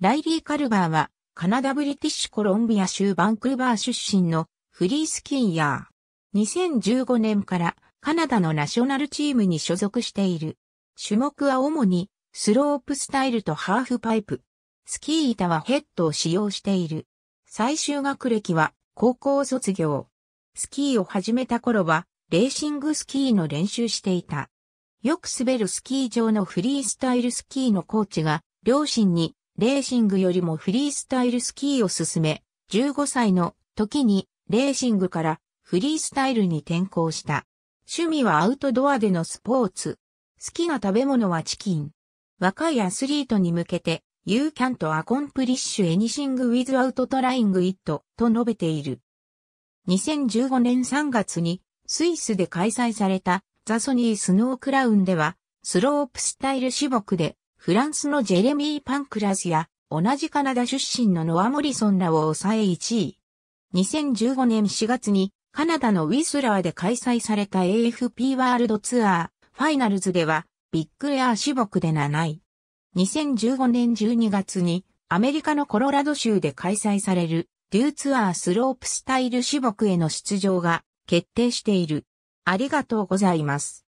ライリー・カルバーは、カナダ・ブリティッシュ・コロンビア州バンクーバー出身のフリースキーヤー。2015年からカナダのナショナルチームに所属している。種目は主にスロープスタイルとハーフパイプ。スキー板はヘッドを使用している。最終学歴は高校卒業。スキーを始めた頃はレーシングスキーの練習していた。よく滑るスキー場のフリースタイルスキーのコーチが両親にレーシングよりもフリースタイルスキーを進め、15歳の時にレーシングからフリースタイルに転向した。趣味はアウトドアでのスポーツ。好きな食べ物はチキン。若いアスリートに向けて、You can't accomplish anything without trying it と述べている。2015年3月にスイスで開催されたザソニースノークラウンではスロープスタイル種目でフランスのジェレミー・パンクラスや、同じカナダ出身のノア・モリソンらを抑え1位。2015年4月に、カナダのウィスラーで開催された AFP ワールドツアー、ファイナルズでは、ビッグエアー種で7位。2015年12月に、アメリカのコロラド州で開催される、デューツアースロープスタイル種目への出場が決定している。ありがとうございます。